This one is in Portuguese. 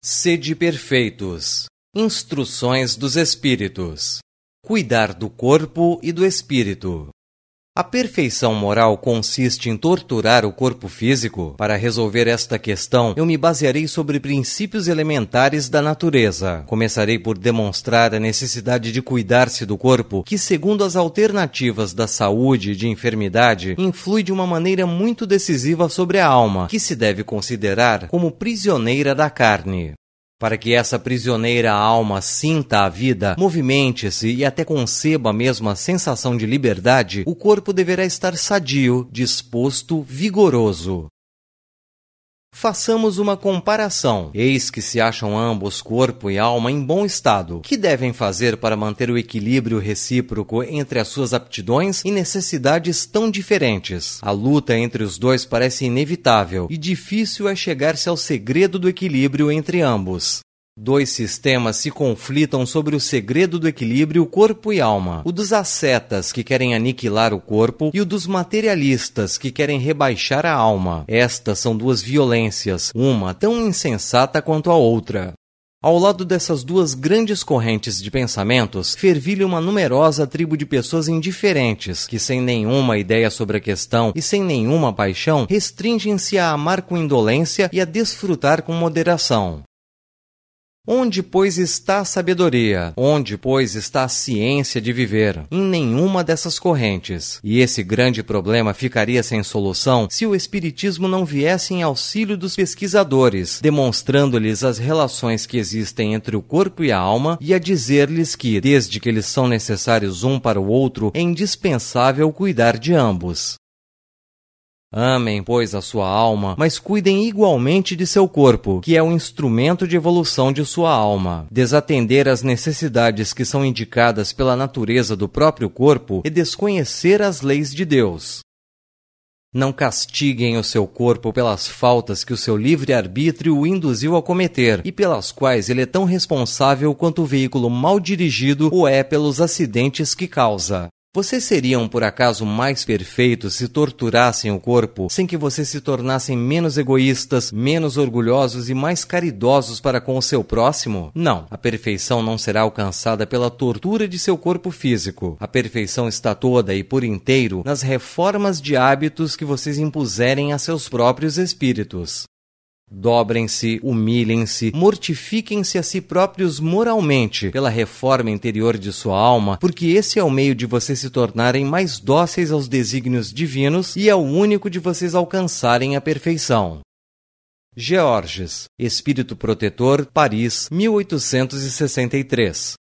Sede perfeitos. Instruções dos Espíritos. Cuidar do corpo e do espírito. A perfeição moral consiste em torturar o corpo físico? Para resolver esta questão, eu me basearei sobre princípios elementares da natureza. Começarei por demonstrar a necessidade de cuidar-se do corpo, que, segundo as alternativas da saúde e de enfermidade, influi de uma maneira muito decisiva sobre a alma, que se deve considerar como prisioneira da carne para que essa prisioneira alma sinta a vida, movimente-se e até conceba a mesma sensação de liberdade, o corpo deverá estar sadio, disposto, vigoroso. Façamos uma comparação. Eis que se acham ambos, corpo e alma, em bom estado. Que devem fazer para manter o equilíbrio recíproco entre as suas aptidões e necessidades tão diferentes? A luta entre os dois parece inevitável e difícil é chegar-se ao segredo do equilíbrio entre ambos. Dois sistemas se conflitam sobre o segredo do equilíbrio corpo e alma: o dos ascetas que querem aniquilar o corpo e o dos materialistas que querem rebaixar a alma. Estas são duas violências, uma tão insensata quanto a outra. Ao lado dessas duas grandes correntes de pensamentos, fervilha uma numerosa tribo de pessoas indiferentes, que sem nenhuma ideia sobre a questão e sem nenhuma paixão, restringem-se a amar com indolência e a desfrutar com moderação. Onde, pois, está a sabedoria? Onde, pois, está a ciência de viver? Em nenhuma dessas correntes. E esse grande problema ficaria sem solução se o Espiritismo não viesse em auxílio dos pesquisadores, demonstrando-lhes as relações que existem entre o corpo e a alma e a dizer-lhes que, desde que eles são necessários um para o outro, é indispensável cuidar de ambos. Amem, pois, a sua alma, mas cuidem igualmente de seu corpo, que é o instrumento de evolução de sua alma. Desatender às necessidades que são indicadas pela natureza do próprio corpo e desconhecer as leis de Deus. Não castiguem o seu corpo pelas faltas que o seu livre-arbítrio o induziu a cometer e pelas quais ele é tão responsável quanto o veículo mal dirigido o é pelos acidentes que causa. Vocês seriam por acaso mais perfeitos se torturassem o corpo sem que vocês se tornassem menos egoístas, menos orgulhosos e mais caridosos para com o seu próximo? Não, a perfeição não será alcançada pela tortura de seu corpo físico. A perfeição está toda e por inteiro nas reformas de hábitos que vocês impuserem a seus próprios espíritos. Dobrem-se, humilhem-se, mortifiquem-se a si próprios moralmente pela reforma interior de sua alma, porque esse é o meio de vocês se tornarem mais dóceis aos desígnios divinos e é o único de vocês alcançarem a perfeição. Georges, Espírito Protetor, Paris, 1863.